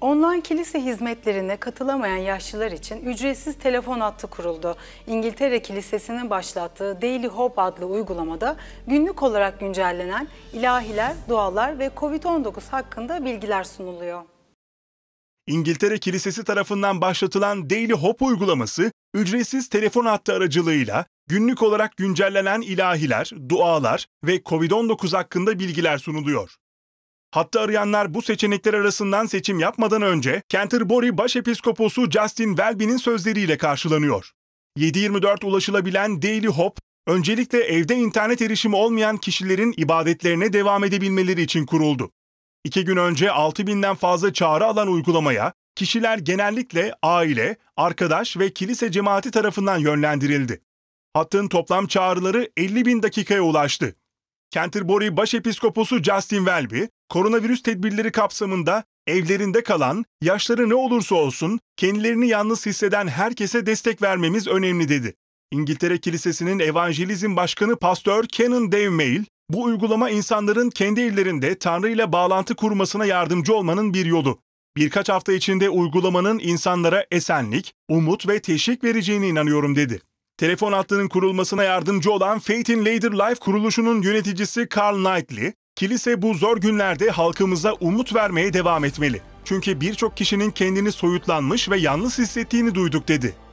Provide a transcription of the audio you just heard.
Online kilise hizmetlerine katılamayan yaşlılar için ücretsiz telefon hattı kuruldu. İngiltere Kilisesi'nin başlattığı Daily Hope adlı uygulamada günlük olarak güncellenen ilahiler, dualar ve COVID-19 hakkında bilgiler sunuluyor. İngiltere Kilisesi tarafından başlatılan Daily Hope uygulaması, ücretsiz telefon hattı aracılığıyla günlük olarak güncellenen ilahiler, dualar ve COVID-19 hakkında bilgiler sunuluyor. Hatta arayanlar bu seçenekler arasından seçim yapmadan önce Canterbury Başepiskoposu Justin Welby'nin sözleriyle karşılanıyor. 7.24 ulaşılabilen Daily Hope, öncelikle evde internet erişimi olmayan kişilerin ibadetlerine devam edebilmeleri için kuruldu. İki gün önce 6000'den fazla çağrı alan uygulamaya kişiler genellikle aile, arkadaş ve kilise cemaati tarafından yönlendirildi. Hattın toplam çağrıları 50 bin dakikaya ulaştı. Canterbury Başepiskoposu Justin Welby, koronavirüs tedbirleri kapsamında evlerinde kalan, yaşları ne olursa olsun kendilerini yalnız hisseden herkese destek vermemiz önemli dedi. İngiltere Kilisesi'nin Evangelizm Başkanı Pastör Canon Davemail, bu uygulama insanların kendi evlerinde Tanrı ile bağlantı kurmasına yardımcı olmanın bir yolu. Birkaç hafta içinde uygulamanın insanlara esenlik, umut ve teşvik vereceğine inanıyorum dedi. Telefon hattının kurulmasına yardımcı olan Faith in Later Life kuruluşunun yöneticisi Carl Knightley, Kilise bu zor günlerde halkımıza umut vermeye devam etmeli. Çünkü birçok kişinin kendini soyutlanmış ve yalnız hissettiğini duyduk dedi.